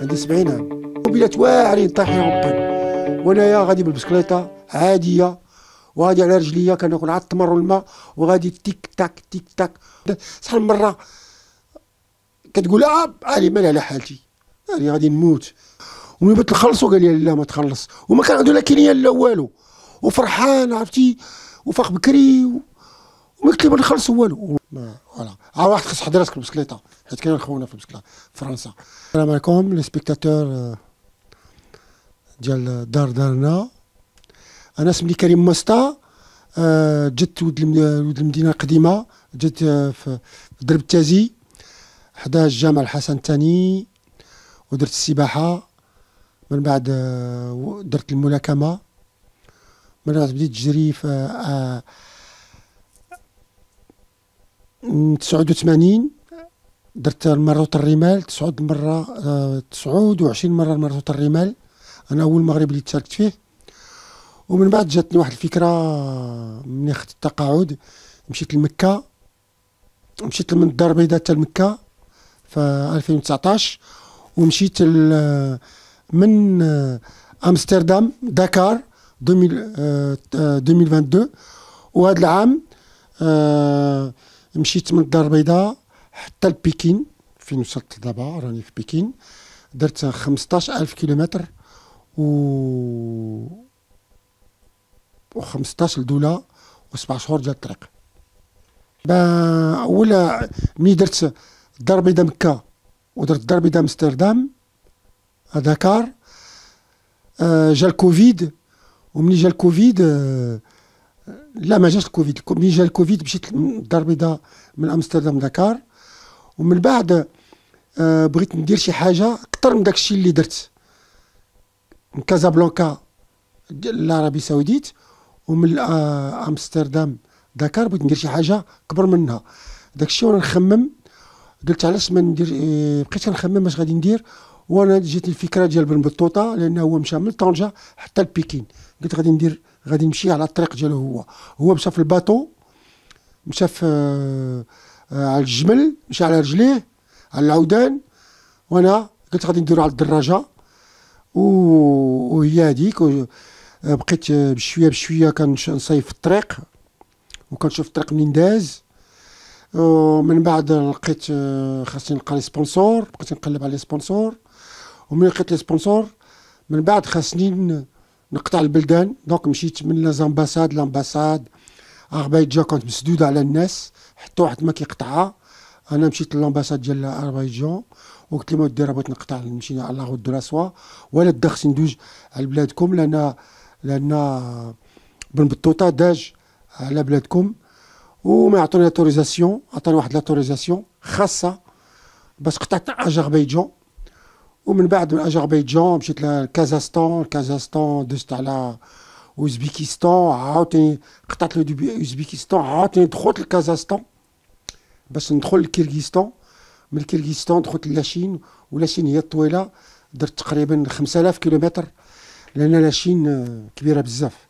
عندي 70 عام وبلات واعرين طايحين غبان وانايا غادي بالبسكليطه عاديه وغادي على رجليا كناكل عاد التمر والماء وغادي تيك تاك تيك تاك شحال من مره كتقول اه علي مال على حالتي يعني غادي نموت ومن بغيت نخلصو قال لي لا ما تخلص وما كان عنده لا كينيا لا والو وفرحان عرفتي وفاق بكري و... قلت لي ما نخلصوا والو فوالا ها واحد خص حضر راسك بالبسكليطه حيت كاين خونا في البسكليطه فرنسا السلام عليكم لي سبيكتاتور آه، ديال دار دارنا انا اسمي كريم مستا آه، جدت ولد ولد المدينه القديمه جدت آه، في درب التازي حدا الجامع الحسن الثاني ودرت السباحه من بعد درت الملاكمه من بعد بديت تجري في 89 درت ماراثون الرمال تسعود مرة آه، تسعود وعشرين مرة ماراثون الرمال أنا أول مغرب اللي تشاركت فيه ومن بعد جاتني واحد الفكرة من خدت التقاعد مشيت لمكة مشيت من الدار البيضاء حتى لمكة في 2019 ومشيت من آه، أمستردام داكار 2022 آه، وهذا العام مشيت من الدار البيضاء حتى لبكين فين وصلت دابا راني في بكين درت 15000 كيلومتر و و 15 دوله سبع شهور ديال الطريق با اولا ملي درت الدار البيضاء مكه ودرت الدار البيضاء امستردام داكار آه، جا الكوفيد ومني جا الكوفيد آه لا ما جاش الكوفيد من جا الكوفيد مشيت للدار البيضاء من امستردام دكار ومن بعد آه، بغيت ندير شي حاجه اكثر من داكشي اللي درت من كازابلانكا العربي السعوديه ومن آه، امستردام دكار بغيت ندير شي حاجه كبر منها داكشي وانا نخمم قلت علاش ما ندير آه، بقيت نخمم اش غادي ندير وانا جاتني الفكره ديال بن بطوطه لانه هو مشى من طنجه حتى لبكين قلت غادي ندير غادي يمشي على الطريق ديالو هو هو مشى في الباطو مشى في آه، على الجمل مشى على رجليه على العودان وانا قلت غادي نديرو على الدراجه وهي هذيك آه، بقيت آه، بشويه بشويه كنصيف في الطريق وكنشوف الطريق منين داز ومن بعد لقيت خاصني نلقى لي سبونسور بقيت نقلب على لي سبونسور ومن لقيت لي سبونسور من بعد خاصني نقطع البلدان دونك مشيت من لازامباساد لامباساد اربيجان كانت مسدوده على الناس حتى واحد ما كيقطعها انا مشيت لامباساد ديال اربيجان وقلت لهم ودي بغيت نقطع مشينا على غود دراسوا ولا تدخل خصني ندوز على بلادكم لان لان بن بطوطه داج على بلادكم وما عطوني لاتوريزاسيون عطاني واحد لاتوريزاسيون خاصه باش قطعت طيب. اجربيجان ومن بعد من اجربيجان مشيت لكازاستان كازاستان دزت على اوزبكستان عاوتاني قطعت اوزبكستان عاوتاني دخلت لكازاستان باش ندخل لكيرغيزستان من كيرغيزستان دخلت للاشين والاشين هي الطويله درت تقريبا 5000 كيلومتر لان لاشين كبيره بزاف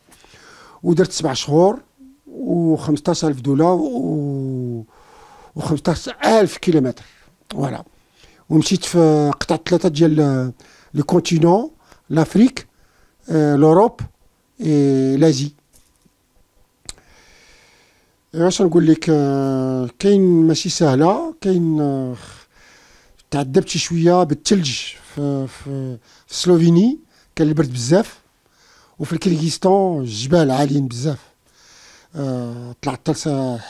ودرت سبع شهور و15000 دولار و 15000 كيلومتر فوالا ومشيت في قطعت ثلاثه ديال لي كونتينون لافريك آه، لوروب إيه، لازي إيه، واش نقول لك آه، كاين ماشي سهله كاين آه، تعذبت شي شويه بالثلج في, في, في سلوفيني كان البرد بزاف وفي الكيرغيزستان الجبال عاليين بزاف طلعت حتى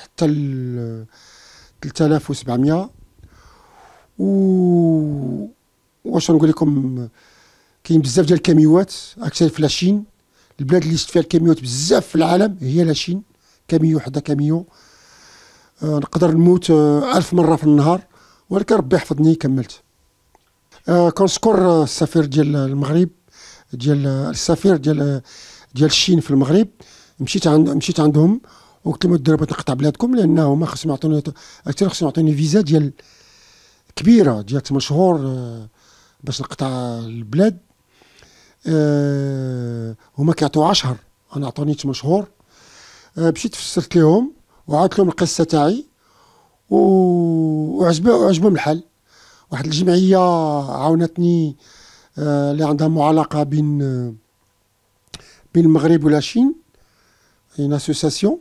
حتى 3700 و واش نقول لكم كاين بزاف ديال الكاميوات اكثر في لاشين البلاد اللي شفت فيها الكاميوات بزاف في العالم هي لاشين كاميو حدا كاميو آه، نقدر نموت آه، ألف مرة في النهار ولكن ربي يحفظني كملت آه، كنشكر السفير ديال المغرب ديال السفير ديال ديال الشين في المغرب مشيت عند مشيت عندهم وقلت لهم الدربة نقطع بلادكم لانه ما خصهم يعطوني اكثر خصهم يعطوني فيزا ديال كبيره جات مشهور آه، باش نقطع البلاد آه، هما كيعطيو عشر انا عطونيت مشهور آه، مشيت فسرت لهم وعاودت لهم القصه تاعي وعجبهم الحال واحد الجمعيه عاونتني اللي عندها معلقه بين بين المغرب والشين اون اسوسياسيون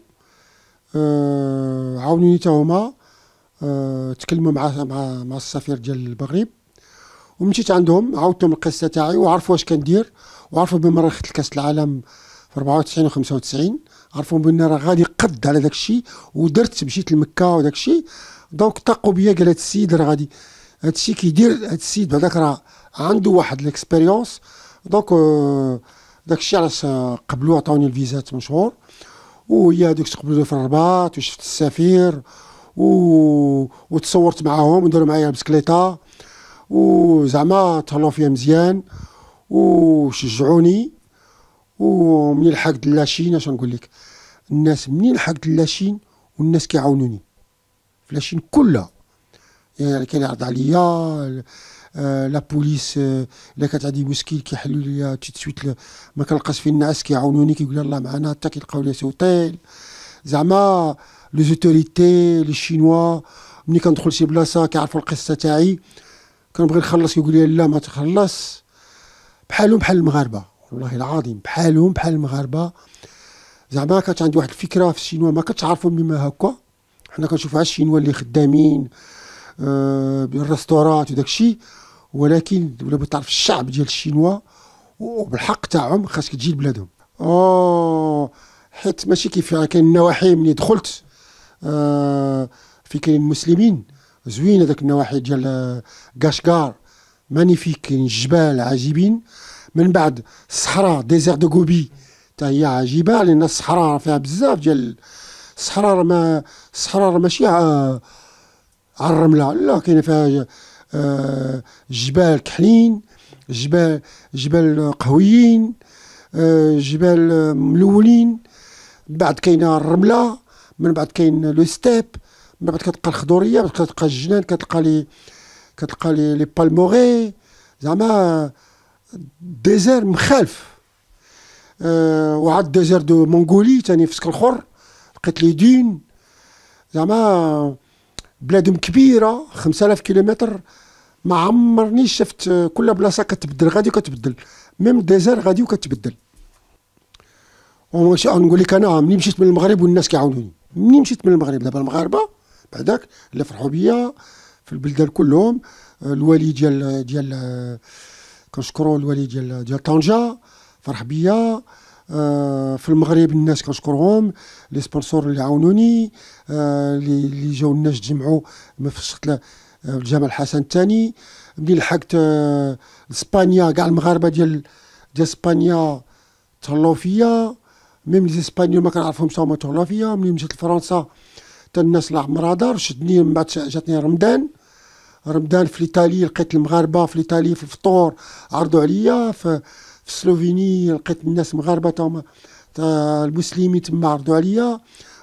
عاونوني تا هما آه، تكلموا مع مع مع السفير ديال المغرب ومشيت عندهم عاودتهم القصه تاعي وعرفوا واش كندير وعرفوا بما راه خدت كاس العالم في 94 و 95 عرفوا بان راه غادي قد على داك الشيء ودرت مشيت لمكه وداك الشيء دونك طاقوا بيا قال هذا السيد راه غادي هذا الشيء كيدير هذا السيد بعداك راه عنده واحد ليكسبيريونس دونك آه، داك الشيء علاش آه، قبلوا عطاوني الفيزات مشهور وهي هذوك تقبلوا في الرباط وشفت السفير و... وتصورت معاهم وداروا معايا البسكليطه وزعما تهلاو فيها مزيان وشجعوني ومنين لحقت اللاشين اش نقول لك الناس منين لحقت اللاشين والناس كيعاونوني في لاشين كلها يعني كان يعرض عليا آه، لا بوليس الا آه، كانت عندي مشكل كيحلوا لي تيت ما كنلقاش فين النعاس كيعاونوني كيقول الله معنا حتى كيلقاو لي سوتيل زعما لي زوتوريتي لي شينوا ملي كندخل شي بلاصه كيعرفوا القصه تاعي كنبغي نخلص يقول لي لا ما تخلص بحالهم بحال المغاربه والله العظيم بحالهم بحال المغاربه زعما كانت عندي واحد الفكره في الشينوا ما كتعرفوا مما هكا حنا كنشوفوا على الشينوا اللي خدامين آه بالريستورات وداك الشيء ولكن ولا بغيت تعرف الشعب ديال الشينوا وبالحق تاعهم خاصك تجي لبلادهم اوه حيت ماشي كيف كاين النواحي ملي دخلت آه، في كاين المسلمين زوين هذاك النواحي ديال آه، كاشكار مانيفيك كاين جبال عجيبين من بعد الصحراء ديزير دو غوبي تا هي عجيبه لان الصحراء فيها بزاف ديال الصحراء ما الصحراء ماشي آه، على الرمله لا كاين فيها جبال كحلين جبال جبال قهويين جبال ملولين بعد كاينه الرمله من بعد كاين لو ستيب من بعد كتلقى الخضوريه كتلقى الجنان كتلقى لي كتلقى لي لي بالموري زعما ديزير مخالف آه، وعاد ديزير دو مونغولي تاني في الخر لقيت لي دين زعما بلادهم كبيره 5000 كيلومتر ما عمرني شفت كل بلاصه كتبدل غادي وكتبدل ميم ديزير غادي وكتبدل نقول لك انا ملي مشيت من المغرب والناس كيعاونوني مني مشيت من المغرب دابا المغاربه بعداك اللي فرحوا بيا في البلدان كلهم آه، الوالي ديال ديال آه، كنشكروا الوالي ديال ديال طنجه فرح بيا آه، في المغرب الناس كنشكرهم لي سبونسور اللي عاونوني اللي جاو الناس تجمعوا ما فيش الجامع الحسن الثاني ملي لحقت اسبانيا كاع المغاربه ديال ديال اسبانيا تهلاو فيا ميم الاسبانيول ما كنعرفهمش هما فيا ملي مشيت لفرنسا حتى الناس لا عمرها دار شدني من بعد جاتني رمضان رمضان في ايطاليا لقيت المغاربه في ايطاليا في الفطور عرضوا عليا في في سلوفيني لقيت الناس مغاربه تما المسلمين تما عرضوا عليا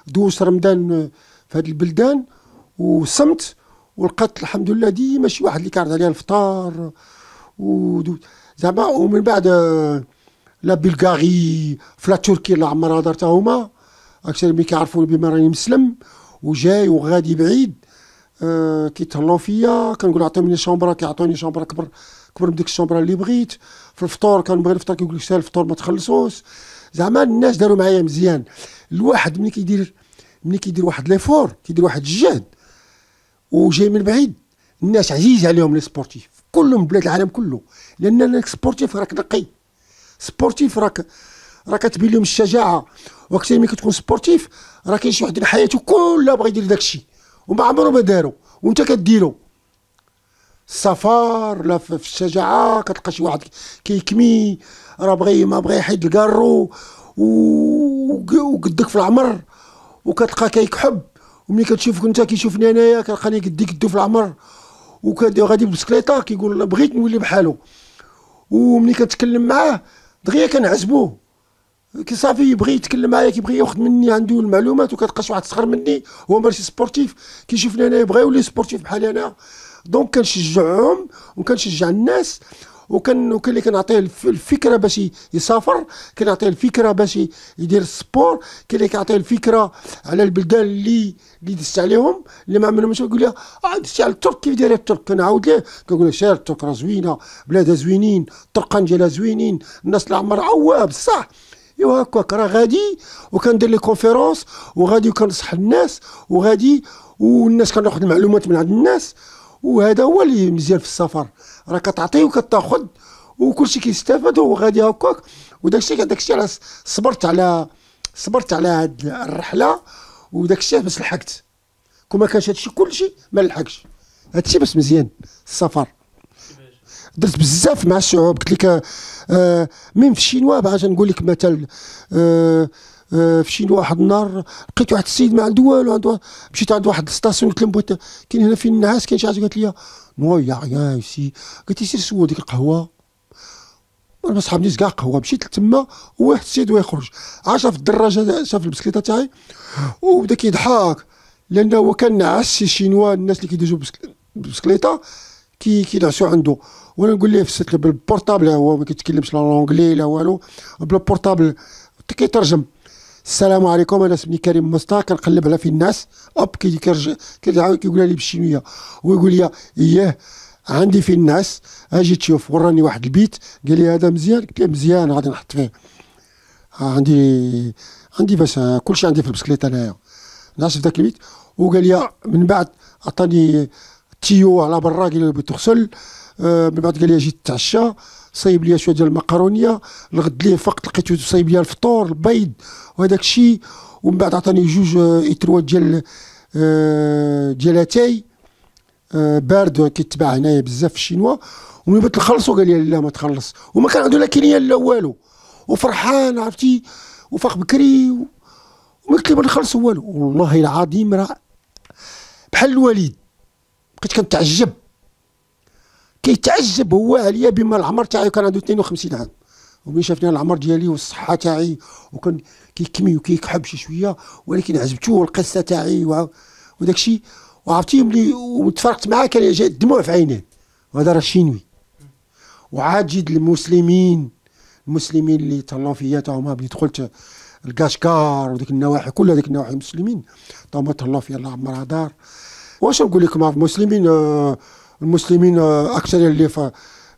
دوس رمضان في هذه البلدان وصمت ولقيت الحمد لله ديما شي واحد اللي كيعرض عليا الفطار و زعما ومن بعد لا بلغاري في لا تركيا لا عمرها دارتها هما اكثر من كيعرفوا بما راني مسلم وجاي وغادي بعيد أه كيتهلاو فيا كنقول عطيوني شومبرا كيعطوني شومبرا كبر كبر من ديك الشومبرا اللي بغيت في الفطور كنبغي نفطر كيقول لك الفطور ما تخلصوش زعما الناس داروا معايا مزيان الواحد ملي كيدير ملي كيدير واحد ليفور كيدير واحد الجهد وجاي من بعيد الناس عزيز عليهم لي سبورتيف كلهم بلاد العالم كله لان انا سبورتيف راك نقي سبورتيف راك راك تبين لهم الشجاعه وقت ملي كتكون سبورتيف راه كاين شي واحد حياته كلها بغى يدير داكشي وما عمره ما دارو وانت كديرو السفر لا في الشجاعه كتلقى شي واحد كيكمي راه بغى ما بغى يحيد الكارو وقدك في العمر وكتلقى كيكحب وملي كتشوفك انت كيشوفني انايا كنلقاني قدي قدو في العمر وغادي بالبسكليطه كيقول بغيت نولي بحالو ومني كتكلم معاه دغيا كنعزبو كي صافي يبغي يتكلم معايا كيبغي ياخذ مني عنده المعلومات وكتلقاش واحد صغر مني هو ماشي سبورتيف كيشوفني انا يبغي يولي سبورتيف بحالي انا دونك كنشجعهم وكنشجع الناس وكان وكان اللي كنعطيه الفكره باش يسافر كنعطيه الفكره باش يدير السبور كاين اللي كيعطيه الفكره على البلدان اللي اللي دست عليهم اللي ما عملهمش كنقول لها اه دست على الترك كيف دايره الترك كنعاود ليه كنقول له شير الترك راه زوينه بلادها زوينين الطرقان ديالها زوينين الناس العمر عواب صح بصح ايوا هكاك راه غادي وكندير لي كونفيرونس وغادي وكنصح الناس وغادي والناس كناخذ المعلومات من عند الناس وهذا هو اللي مزيان في السفر راه كتعطي وكتاخذ وكلشي كيستافد وهو غادي هكاك وداكشي داكشي على صبرت على صبرت على هاد الرحله وداكشي باش لحقت كون ما كانش هادشي كلشي ما نلحقش هادشي بس مزيان السفر درت بزاف مع الشعوب قلت لك آه ميم في الشينوا باش نقول لك مثلا آه،, آه في شي واحد النهار لقيت واحد السيد ما عنده والو عنده مشيت عند واحد الستاسيون قلت له بغيت كاين هنا فين النعاس كاين شي حاجه قالت لي نوا يا يا سي قلت لي سير سول ديك القهوه انا صحابنيش كاع قهوه مشيت لتما واحد السيد ويخرج عشا في الدراجه شاف البسكليطه تاعي وبدا كيضحك لانه هو كان نعس الشينوا الناس اللي كيدوزو بالبسكليطه كي كينعسوا عنده وانا نقول ليه فسيت له بالبورطابل هو ما كيتكلمش لا لونجلي لا والو بالبورتابل كيترجم السلام عليكم انا اسمي كريم مصطفى كنقلب على في الناس اب كي كيرجع كيقولها لي بالشينويه ويقول لي ايه عندي في الناس اجي تشوف وراني واحد البيت قال لي هذا مزيان قلت له مزيان غادي نحط فيه عندي عندي باش كلشي عندي في البسكليت انايا نعس في ذاك البيت وقال لي من بعد عطاني تيو على برا قال لي بغيت تغسل آه، من بعد قال لي جيت تتعشى صايب ليا شويه ديال المقرونيه الغد ليه فقط لقيتو صايب ليا الفطور البيض وهذاك الشيء ومن بعد عطاني جوج آه، اتروات ديال آه، ديال اتاي آه، بارد كيتباع هنايا بزاف في الشينوا ومن بغيت نخلصو قال لي لا ما تخلص وما كان عنده لا كينيه لا والو وفرحان عرفتي وفاق بكري وما قلت له ما نخلص والو والله العظيم راه بحال الوالد بقيت كنتعجب كيتعجب هو عليا بما العمر تاعي كان عنده 52 عام وملي شافني العمر ديالي والصحه تاعي وكان كيكمي وكيكحب شي شويه ولكن عجبته القصه تاعي وداك الشيء وعرفتي ملي وتفرقت معاه كان جاء الدموع في عينيه وهذا راه شينوي وعاد جد المسلمين المسلمين اللي تهلاو فيا تاهما ملي دخلت الكاشكار وديك النواحي كل هذيك النواحي المسلمين تاهما تهلاو فيا الله عمرها دار واش نقول لكم المسلمين آه المسلمين آه، اكثر اللي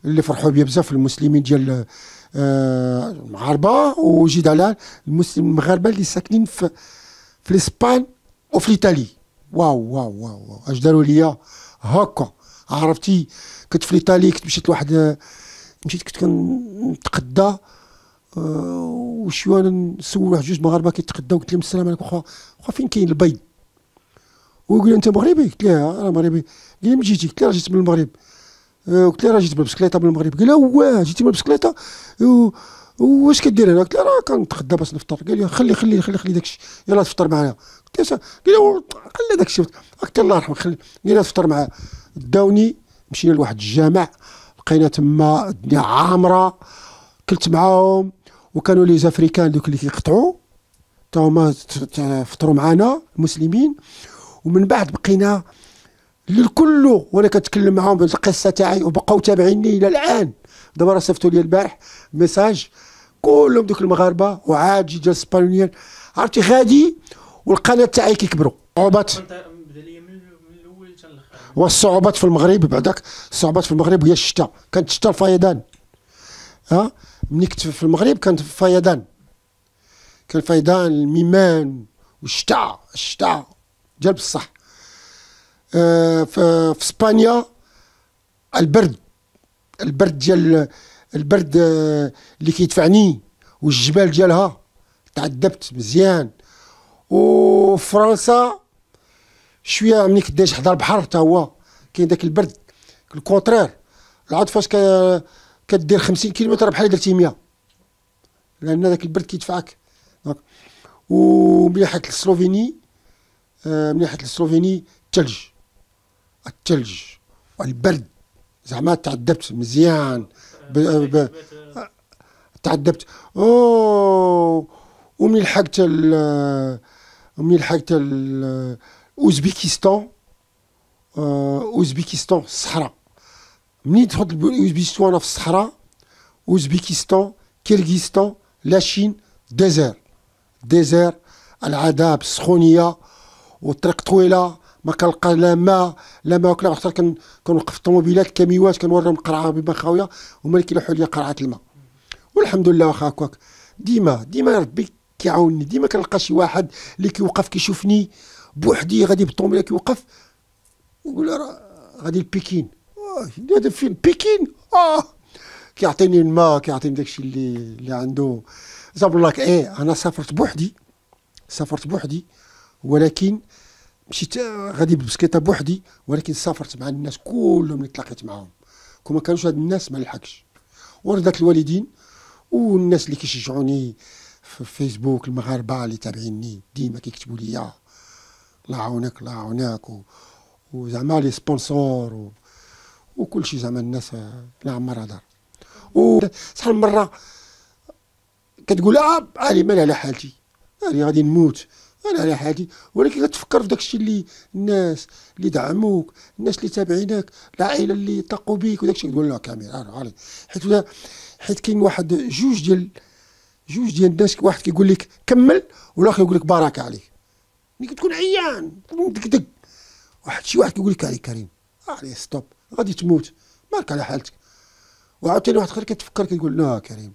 اللي فرحوا بيا بزاف المسلمين ديال آه، المغاربه وجي دلال المسلم المغاربه اللي ساكنين في في الاسبان وفي ايطالي واو واو واو, واو. اش داروا ليا هكا عرفتي كنت في ايطالي كنت مشيت لواحد آه، مشيت كنت كنتقدى وشويه نسول واحد جوج مغاربه كيتقداو قلت لهم السلام عليكم واخا اخويا فين كاين البيض ويقول لي انت مغربي قلت له انا مغربي قال لي من جيتي قلت له جيت من المغرب آه، قلت له راه جيت بالبسكليطه من المغرب قال له واه جيتي بالبسكليطه واش كدير هنا قلت له راه كنتغدى باش نفطر قال لي خلي خلي خلي خلي داكشي يلاه تفطر معايا قلت له قال له خلي داكشي قلت الله يرحمك خلي قال لي تفطر معايا داوني مشينا لواحد الجامع لقينا تما الدنيا عامره كلت معاهم وكانوا لي زافريكان دوك اللي كيقطعوا تا هما فطروا معانا المسلمين ومن بعد بقينا للكل وانا كنتكلم معاهم بالقصه تاعي وبقاو تابعيني الى الان دابا راه صيفطوا لي البارح ميساج كلهم دوك المغاربه وعاد جي ديال سبانيول عرفتي غادي والقناه تاعي كيكبروا صعوبات والصعوبات في المغرب بعدك الصعوبات في المغرب هي الشتاء كانت الشتاء الفيضان ها ملي كنت في المغرب كانت فيضان كان فيضان الميمان والشتاء الشتاء جاب الصح آه، في اسبانيا البرد البرد ديال البرد آه، اللي كيدفعني والجبال ديالها تعذبت مزيان وفرنسا شويه ملي كداش حدا البحر حتى هو كاين داك البرد الكونترير العاد فاش كدير 50 كيلومتر بحال درتي 100 لان داك البرد كيدفعك دونك وملي السلوفيني من ناحيه السلوفيني الثلج الثلج والبرد زعما تعذبت مزيان آه، تعذبت او ومن لحقت آه، ومن لحقت آه، اوزبكستان اوزبكستان الصحراء منين تحط اوزبكستان في الصحراء اوزبكستان كيرغيستان لاشين ديزير ديزير العذاب السخونيه والطريق طويله ما كنلقى لا ما لا ما وكلا حتى كنوقف الطوموبيلات كاميوات كنوريهم قرعه بما خاويه هما اللي كيلوحوا لي قرعه الماء والحمد لله واخا هكاك ديما ديما ربي كيعاونني ديما كنلقى شي واحد اللي كيوقف كيشوفني بوحدي غادي بالطوموبيله كيوقف ويقول راه غادي لبكين هذا فين بكين اه كيعطيني الماء كيعطيني داكشي اللي اللي عنده زعما الله ايه انا سافرت بوحدي سافرت بوحدي ولكن مشيت غادي بالبسكيطه بوحدي ولكن سافرت مع الناس كلهم اللي تلاقيت معاهم كما كانوش هاد الناس ما نلحقش ورضات الوالدين والناس اللي كيشجعوني في فيسبوك المغاربه اللي تابعيني ديما كيكتبوا لي الله يعاونك الله يعاونك وزعما لي سبونسور و... وكل شيء زعما الناس آه، لا عمر دار و من مره كتقول اه علي مالي على حالتي انا غادي نموت انا على حالي ولكن غتفكر في داكشي اللي الناس اللي دعموك الناس اللي تابعينك العائله اللي طاقوا بك وداكشي تقول لا كامل انا غالي حيت حيت كاين واحد جوج ديال جوج ديال الناس واحد كيقول لك كمل والاخر يقول لك بارك عليك ملي يعني كتكون عيان دك دك واحد شي واحد كيقول لك علي كريم علي ستوب غادي تموت مالك على حالتك وعاوتاني واحد اخر كتفكر كتقول لا كريم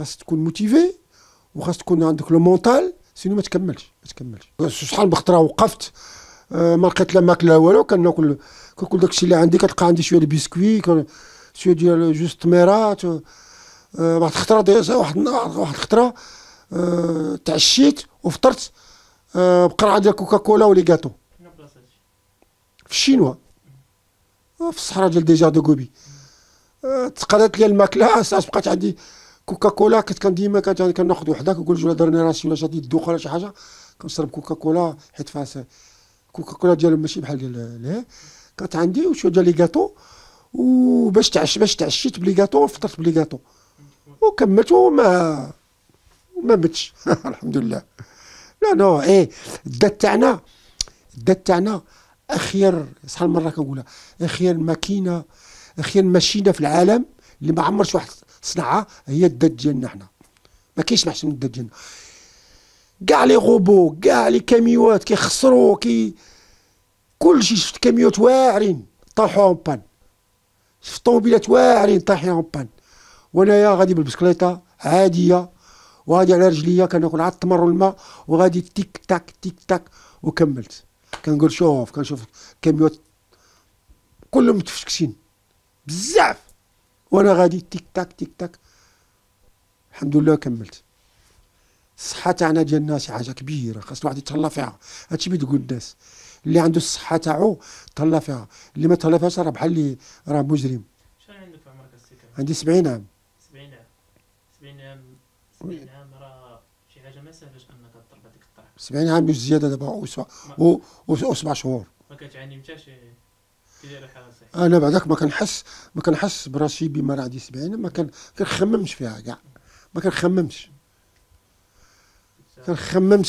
خاص تكون موتيفي وخاص تكون عندك لو مونتال سينو ما تكملش ما تكملش شحال من خطره وقفت آه، ما لقيت لا ماكله والو كناكل كل داكشي اللي عندي كتلقى عندي شويه البسكوي شويه ديال جوج تميرات آه، واحد الخطره ديجا واحد واحد الخطره آه، تعشيت وفطرت بقرعه ديال كوكاكولا ولي كاتو في الشينوا في الصحراء ديال ديجا دو كوبي تقادات لي الماكله ساعات بقات عندي كوكا كولا كنت كان ديما كان يعني كناخذ وحده كنقول جوج درني راسي ولا شادي الدوخ ولا شي حاجه كنشرب كوكا كولا حيت فاس كوكا كولا ديالهم ماشي بحال ديال كانت عندي وشويه ديال لي كاطو وباش تعش باش تعشيت بلي كاطو فطرت بلي كاطو وكملت وما ما متش الحمد لله لا نو ايه الدات تاعنا الدات تاعنا اخير شحال من مره كنقولها اخير ماكينه اخير ماشينه في العالم اللي ما عمرش واحد صنعها هي الدات ديالنا حنا ما كاينش احسن من الدات ديالنا كاع لي غوبو كاع لي كاميوات كيخسروا كي كلشي شفت كاميوات واعرين طاحوا اون بان شفت طوموبيلات واعرين طاحين اون بان وانايا غادي بالبسكليطه عاديه وغادي على رجليا كناكل على التمر والماء وغادي تيك تاك تيك تاك وكملت كنقول شوف كنشوف كاميوات كلهم متفشكشين بزاف وانا غادي تيك تاك تيك تاك الحمد لله كملت الصحة تاعنا ديال الناس حاجة كبيرة خاص الواحد يتهلا فيها هادشي اللي تقول الناس اللي عنده الصحة تاعو تهلا فيها اللي ما تهلا فيهاش راه بحال اللي راه مجرم شحال عندك في عمرك السي عندي 70 عام 70 عام 70 عام 70 عام راه شي حاجة ما سهلاش انك تضرب هذيك الطريقة 70 عام مش زيادة دابا و و شهور ما كتعاني حتى شي انا بعدك ما كنحس ما كنحس براسي بما عندي 70 ما كنخممش فيها كاع ما كنخممش كنخمم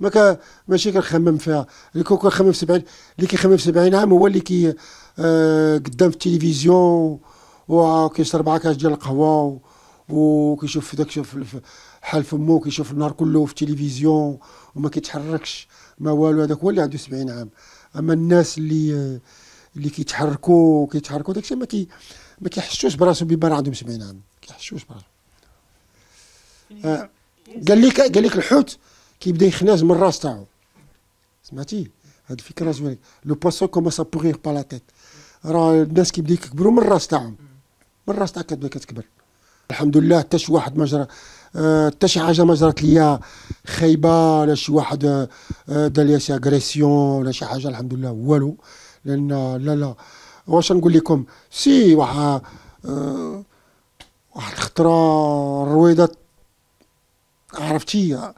ما ك... ماشي كنخمم فيها اللي كون كنخمم في 70 اللي كيخمم في 70 عام هو اللي كي آه... قدام في التلفزيون وكيشرب ربعه كاس ديال القهوه وكيشوف داك شوف حال فمو كيشوف النهار كله في التلفزيون وما كيتحركش ما والو هذاك هو اللي عنده 70 عام اما الناس اللي آه... اللي كيتحركوا كيتحركوا داكشي ما كي ما كيحسوش براسهم بما عندهم 70 عام كيحسوش براسهم يعني آه، قال لك قال لك الحوت كيبدا يخناز من الراس تاعو سمعتي هاد الفكره زوينه لو بواسو كومونس ا بوغيغ با لا تيت راه الناس كيبدا يكبروا من الراس تاعهم من الراس تاعك كتبدا كتكبر الحمد لله حتى شي واحد ما جرى آه، حتى شي حاجه ما جرات ليا خايبه ولا شي واحد آه، دار ليا شي اغريسيون ولا شي حاجه الحمد لله والو لان لا لا واش نقول لكم سي واحد أه واحد الخطره الرويضه عرفتي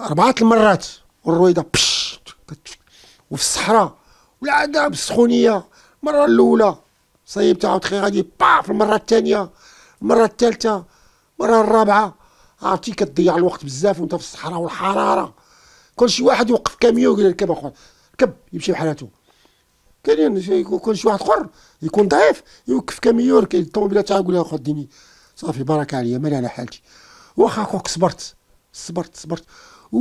اربعه المرات والرويضه بش وفي الصحراء والعذاب السخونيه المره الاولى صيبت عاود خي غادي في المره الثانيه المره الثالثه المره الرابعه عرفتي كتضيع الوقت بزاف وانت في الصحراء والحراره كل شي واحد يوقف كاميو يقول لك ركب اخويا ركب يمشي بحالاتو كاين يكون يعني شي واحد اخر يكون ضعيف يوقف كاميور كاين الطوموبيله تاعو يقول له خذ ديني صافي بركه عليا مالي على حالتي واخا خوك صبرت صبرت صبرت و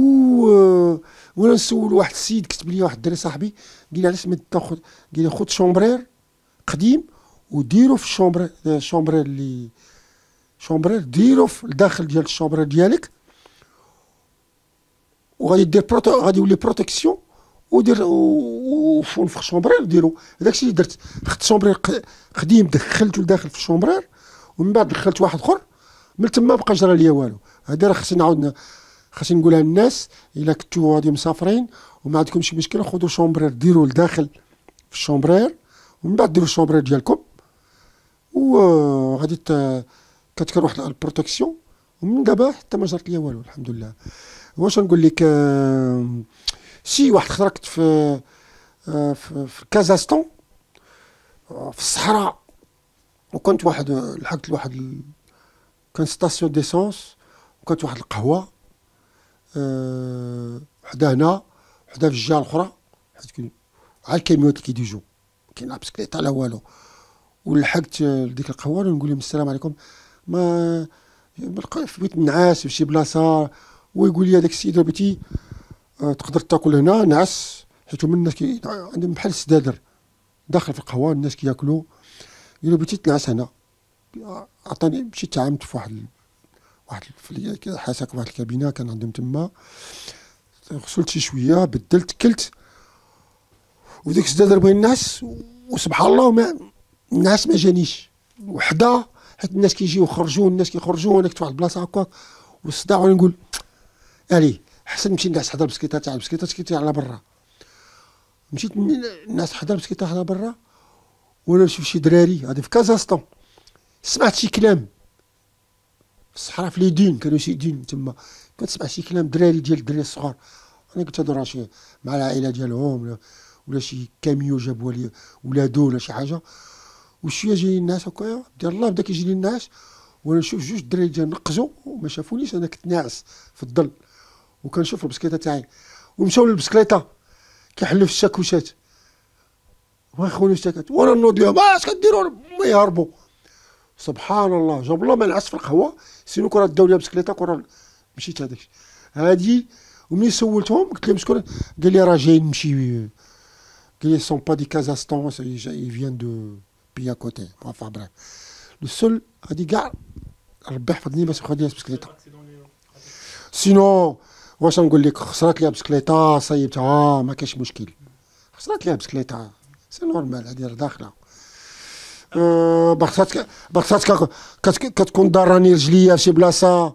وانا نسول واحد السيد كتب لي واحد الدري صاحبي قال لي علاش ما تاخذ قال لي خذ شومبرير قديم وديرو في الشومبر الشومبرير اللي شومبرير ديرو في الداخل ديال الشومبرير ديالك وغادي دير بروتو غادي يولي بروتيكسيون ودير في الشومبرير ديرو هذاك الشيء درت خدت شومبرير قديم دخلته لداخل في الشومبرير ومن بعد دخلت واحد اخر من تما بقى جرى ليا والو هذا راه خصني نعاود خصني نقولها للناس الا كنتو غادي مسافرين وما عندكم شي مشكل خذوا شومبرير ديرو لداخل في الشومبرير ومن بعد ديروا الشومبرير ديالكم وغادي كتكون واحد البروتكسيون ومن دابا حتى ما جرت ليا والو الحمد لله واش نقول لك آه شي واحد خطره آه، كنت في في, كازاستون كازاستان آه، في الصحراء وكنت واحد لحقت لواحد كان ستاسيون ديسونس وكانت واحد القهوه آه، حدا هنا حدا في الجهه الاخرى حيت كاين على الكاميونات كيديجو كاين لا بسكليت والو ولحقت لديك القهوه ونقول لهم السلام عليكم ما بقيت في بيت النعاس في شي بلاصه ويقول لي هذاك السيد بيتي آه، تقدر تاكل هنا نعس حيت هما الناس كي عندهم بحال السدادر داخل في القهوه الناس كياكلوا الا بغيتي تنعس هنا آه، عطاني مشيت تعامت في واحد واحد حاسك واحد الكابينه كان عندهم تما غسلت شي شويه بدلت كلت وديك السدادر بغي الناس وسبحان الله ما الناس ما جانيش وحده حيت الناس كيجيو يخرجوا الناس كيخرجوا انا كنت واحد البلاصه هكاك والصداع وانا نقول حسن مشي الناس حضر بسكيطه تاع بسكيطه سكيتي على برا مشيت الناس حضر بسكيطه على برا وانا نشوف شي دراري هذا في كازاستون سمعت شي كلام في الصحراء في لي دين كانوا شي دين تما كنسمع شي كلام دراري ديال الدراري الصغار انا كنت هضر شي مع العائله ديالهم ولا شي كاميو جابوا لي ولادو ولا شي حاجه وشويه جايين الناس هكايا ديال الله بدا لي الناس وانا نشوف جوج دراري ديال نقزو وما شافونيش انا كنت ناعس في الظل وكنشوف البسكليطه تاعي ومشاو للبسكليطه كيحلوا في الشاكوشات ويخونوا الشاكات وانا نوض لهم آه، اش كديروا ما يهربوا سبحان الله جاب الله ما نعس في القهوه سينو كره الدوليه بسكليطه كره مشيت هذاك هادي وملي سولتهم قلت لهم شكون قال لي راه جاي نمشي قال لي سون با دي جاي فيان دو بيا كوتي فا بريف لو سول هادي كاع ربي يحفظني باش نخدم بسكليطه سينو واش نقول لك خسرات ليها بسكليطه صيبتها ما كاش مشكل خسرات ليها بسكليطه سي نورمال هذه داخله أه بخصات كتكون ضراني رجليا في شي بلاصه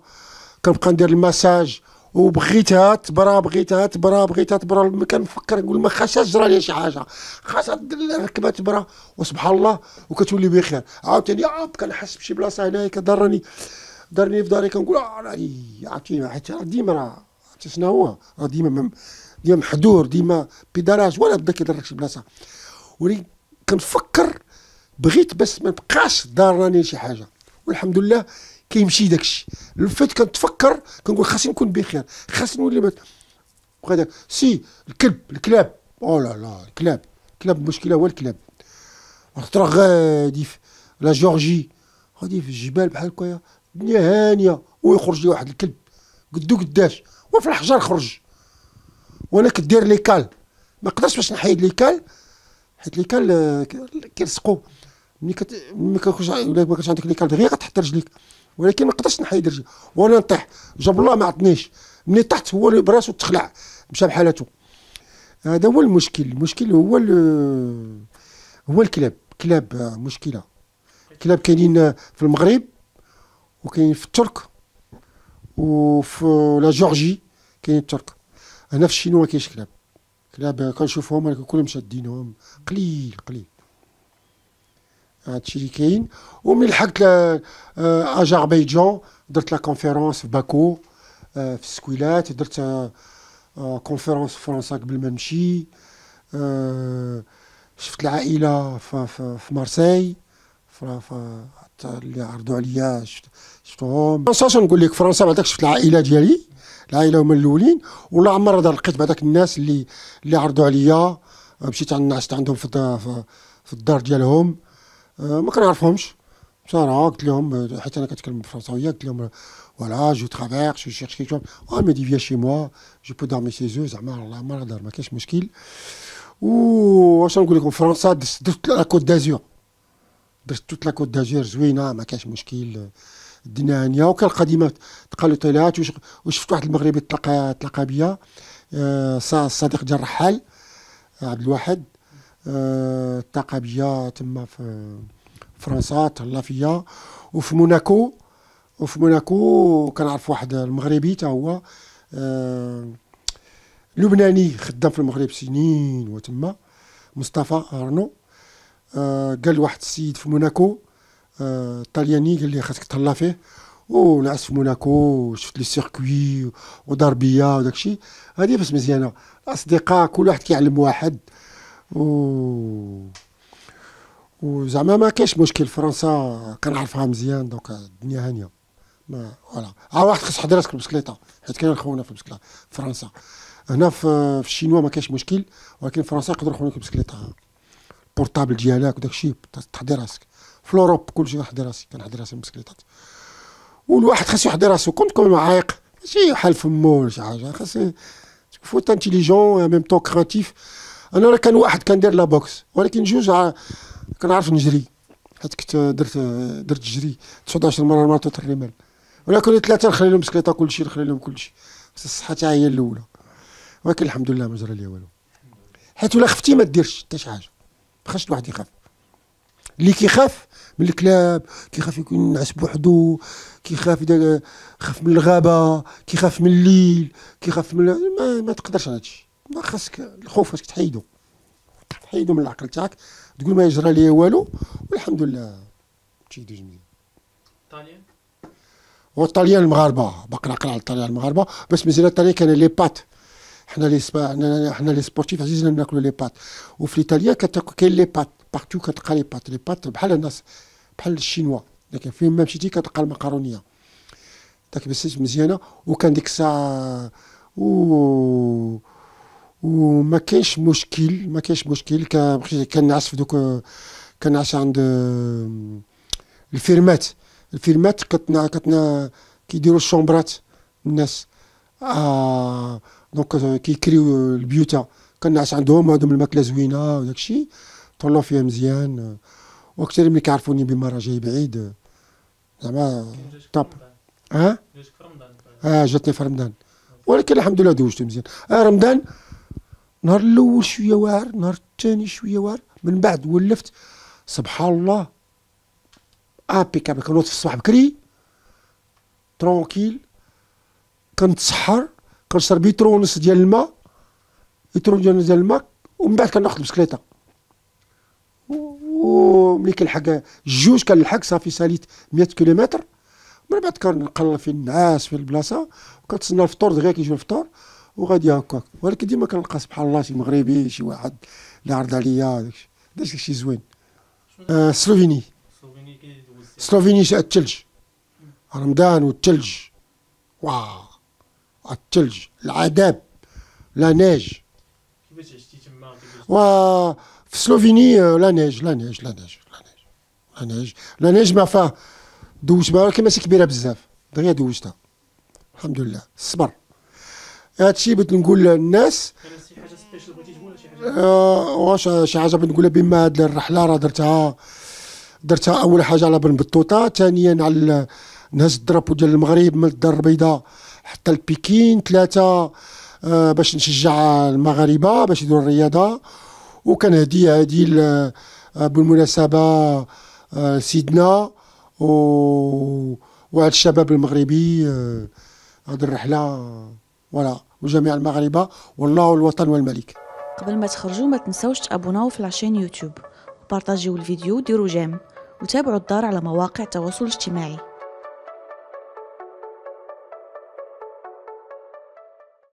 كنبقى ندير المساج وبغيتها تبرا بغيتها تبرا بغيتها تبرا ما كنفكر نقول ما خاصها تجرى لي شي حاجه خاصها الركبه تبرا وسبحان الله وكتولي بخير عاوتاني عاب آه، كنحس بشي بلاصه هنايا كضرني ضرني في داري كنقول آه، عاوتاني عرفتي حيت ديما راه شنو هو آه، ديما ديما محدور ديما بدرج ولا بدك شي بلاصه ولي كنفكر بغيت بس ما نبقاش راني شي حاجه والحمد لله كيمشي داكشي لفيت كنتفكر كنقول خاصني نكون بخير خاصني نولي مات وهذاك سي الكلب الكلاب او لا لا الكلاب الكلاب المشكله هو الكلاب راه غادي في لا جورجي غادي في الجبال بحال هكايا الدنيا هانيه ويخرج لي واحد الكلب قدو قداش وفي الحجر خرج ولكن دير ليكال ما قدرتش باش نحيد ليكال حيت ليكال آه، كيلصقوا ملي كت... ملي كنكونش ولا ما كانش عندك ليكال دغيا غتحط رجليك ولكن ما قدرتش نحيد رجلي وانا نطيح جاب الله ما عطنيش ملي طحت هو براسو تخلع مشى بحالته هذا هو المشكل المشكل هو هو الكلاب كلاب آه، مشكله كلاب كاينين في المغرب وكاين في الترك وفي لا جورجي كاين الترك هنا في الشينوا كاينش كلاب كلاب كنشوفهم ولكن كلهم شادينهم قليل قليل هادشي اللي كاين ومن لحقت آه، اجربيجان درت لا كونفيرونس في باكو آه، في السكويلات درت آه، كونفيرونس في فرنسا قبل ما نمشي شفت العائله في, في, في مارسي حتى اللي عرضوا عليا شفت شفتهم فرنسا شنو نقول لك فرنسا بعدا شفت العائله ديالي العائله هما الاولين ولا عمر هذا لقيت بعداك الناس اللي اللي عرضوا عليا مشيت الناس عندهم في في الدار ديالهم آه، ما كنعرفهمش بصراحه قلت لهم حيت انا كنتكلم بالفرنسويه قلت لهم فوالا جو ترافيرس جو شيرش كيلكو اه مي دي فيا شي موا جو بو دارمي سي زو زعما الله ما نهضر ما كاينش مشكل و واش نقول لكم فرنسا درت لا كوت دازور درت توت لا كوت دازور زوينه ما كاينش مشكل الدنانيه وكالقديمه تقالطلات وشفت واحد المغربي تلقى تلقى بيا الصديق آه، ديال الرحال آه، عبد الواحد آه، تلقى بيا تما في فرنسا تهلا فيا وفي موناكو وفي موناكو كنعرف واحد المغربي تا هو لبناني خدام في المغرب سنين وتما مصطفى ارنو قال واحد السيد في موناكو طالياني قال لي خاصك تهلا فيه ونعس في موناكو شفت لي سيركوي ودربيه وداك الشيء هذه بس مزيانه الاصدقاء كل واحد كيعلم واحد و وزعما ما كاينش مشكل فرنسا كنعرفها مزيان دونك الدنيا هانيه ما فوالا ها واحد خص حضرتك البسكليطه حيت كاين خونا في البسكليطه فرنسا هنا في الشينوا ما كاينش مشكل ولكن فرنسا يقدروا يخونوك البسكليطه البورطابل ديالك وداك الشيء تحضي راسك في لوروب كلشي واحد راسي حد راسي بسكليطات والواحد خاصو يحضر راسو كنت كون عايق ماشي حال فمو ولا شي حاجه خاص فوت انتيليجون ميم تو كرياتيف انا راه كان واحد كندير لا بوكس ولكن جوج كنعرف نجري حيت كنت درت درت جري 19 مره مرات الرمال ولا كل ثلاثه نخلي لهم بسكيطه كلشي نخلي لهم كلشي بس الصحه تاعي هي الاولى ولكن الحمد لله ما جرى لي والو حيت ولا خفتي ما ديرش حتى شي حاجه ما خاصش الواحد يخاف اللي كيخاف من الكلاب كيخاف يكون ينعس بوحدو كيخاف اذا خاف من الغابه كيخاف من الليل كيخاف من ما, ما تقدرش على هادشي ما خاصك الخوف خاصك تحيدو تحيدو من العقل تاعك تقول ما يجرى لي والو والحمد لله تيدوز مزيان طاليان والطليان المغاربه باقي نقرا على الطليان المغاربه بس مزيان الطليان كان لي بات حنا لي سبا حنا لي سبورتيف عزيزنا ناكلو لي بات وفي ايطاليا كاين لي بات بارتو كتلقى لي بات لي بات بحال الناس بحال الشينوا لكن فين ما مشيتي كتلقى المقارونيه داك بسيت مزيانه وكان ديك الساعه و وما كاينش مشكل ما كاينش مشكل كنعس في دوك كنعس عند الفيرمات الفيرمات كتنا كتنا كيديروا الشومبرات الناس آه دونك كيكريو البيوتا كنعس عندهم هادو الماكله زوينه وداكشي الشيء طلعوا فيها مزيان وكثير ملي كيعرفوني بما راه جاي بعيد زعما طاب ها اه جاتني في رمضان ولكن الحمد لله دوزتو مزيان آه رمضان نهار الاول شويه واعر نهار الثاني شويه واعر من بعد ولفت سبحان الله ابيكابل كنوض في الصباح بكري ترونكيل كنتسحر كنشرب لتر ونص ديال الماء لتر ديال الماء ومن بعد كناخذ بسكليطه وملي كنلحق جوج كنلحق صافي ساليت 100 كيلومتر من بعد كنقل في النعاس في البلاصه وكنتسنى الفطور دغيا كيجي الفطور وغادي هكاك ولكن ديما كنلقى سبحان الله شي مغربي شي واحد اللي عرض عليا داكشي داكشي زوين آه، سلوفيني سلوفيني سلوفيني الثلج رمضان والثلج واو الثلج العذاب لا نيج كيفاش عشتي تما و في سلوفيني لا نيج لا نيج لا نيج لا نيج لا نيج لا نيج ما دوش ما ولكن ماشي كبيره بزاف دغيا دوشتها الحمد لله الصبر هادشي بغيت نقول للناس شي حاجه سبيشال بغيتي تقول شي حاجه واش شي حاجه بغيت نقولها بما هاد الرحله راه درتها درتها اول حاجه على بن بطوطه ثانيا على نهز الدرابو ديال المغرب من الدار البيضاء حتى لبكين ثلاثه باش نشجع المغاربه باش يديروا الرياضه وكنهدي هادي بالمناسبه آه، سيدنا و وهاد الشباب المغربي آه، هاد الرحله فوالا وجميع المغاربه والله الوطن والملك قبل ما تخرجوا ما تنساوش تابوناو في لاشين يوتيوب وبارطاجيو الفيديو ديروا جيم وتابعوا الدار على مواقع التواصل الاجتماعي